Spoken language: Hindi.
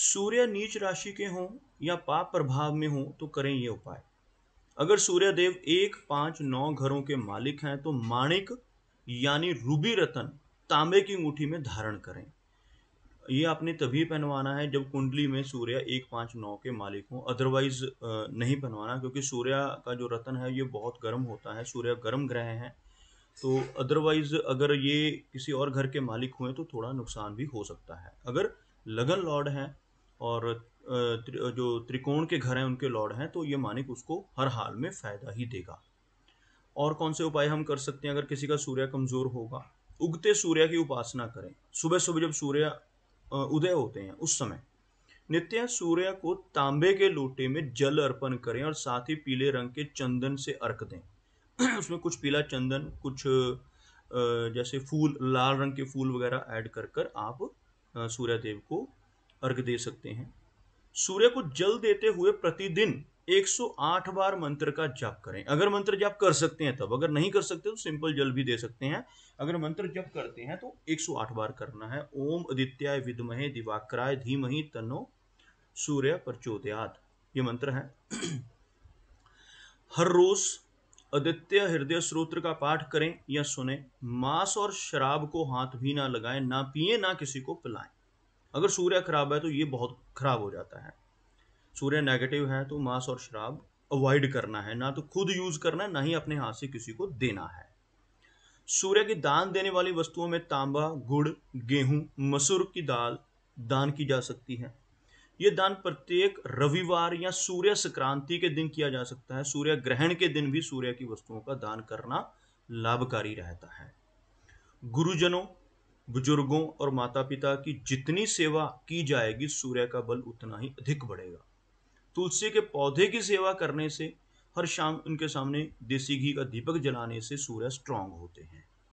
सूर्य नीच राशि के हों या पाप प्रभाव में हों तो करें ये उपाय अगर सूर्य देव एक पांच नौ घरों के मालिक हैं तो माणिक यानी रूबी रतन तांबे की अंगूठी में धारण करें ये आपने तभी पहनवाना है जब कुंडली में सूर्य एक पाँच नौ के मालिक हों अदरवाइज नहीं पहनवाना क्योंकि सूर्य का जो रतन है ये बहुत गर्म होता है सूर्य गर्म ग्रह है तो अदरवाइज अगर ये किसी और घर के मालिक हुए तो थोड़ा नुकसान भी हो सकता है अगर लगन लॉर्ड हैं और जो त्रिकोण के घर हैं उनके लॉर्ड हैं तो ये मानिक उसको हर हाल में फ़ायदा ही देगा और कौन से उपाय हम कर सकते हैं अगर किसी का सूर्य कमज़ोर होगा उगते सूर्य की उपासना करें सुबह सुबह जब सूर्य उदय होते हैं उस समय नित्य सूर्य को तांबे के लोटे में जल अर्पण करें और साथ ही पीले रंग के चंदन से अर्क दें उसमें कुछ पीला चंदन कुछ जैसे फूल लाल रंग के फूल वगैरह ऐड कर कर आप सूर्य देव को अर्घ दे सकते हैं सूर्य को जल देते हुए प्रतिदिन 108 बार मंत्र का जाप करें अगर मंत्र जाप कर सकते हैं तब अगर नहीं कर सकते तो सिंपल जल भी दे सकते हैं अगर मंत्र जप करते हैं तो 108 बार करना है ओम आदित्याय विदमहे दिवाकराय धीमहि तन्नो सूर्य प्रचोदयात ये मंत्र है हर रोज अदित्य हृदय स्रोत्र का पाठ करें या सुने मांस और शराब को हाथ भी ना लगाएं ना पिए ना किसी को पिलाएं अगर सूर्य खराब है तो ये बहुत खराब हो जाता है सूर्य नेगेटिव है तो मांस और शराब अवॉइड करना है ना तो खुद यूज करना है ना ही अपने हाथ से किसी को देना है सूर्य की दान देने वाली वस्तुओं में तांबा गुड़ गेहूं मसूर की दाल दान की जा सकती है ये दान प्रत्येक रविवार या सूर्य संक्रांति के दिन किया जा सकता है सूर्य ग्रहण के दिन भी सूर्य की वस्तुओं का दान करना लाभकारी रहता है गुरुजनों बुजुर्गों और माता पिता की जितनी सेवा की जाएगी सूर्य का बल उतना ही अधिक बढ़ेगा तुलसी के पौधे की सेवा करने से हर शाम उनके सामने देसी घी का दीपक जलाने से सूर्य स्ट्रांग होते हैं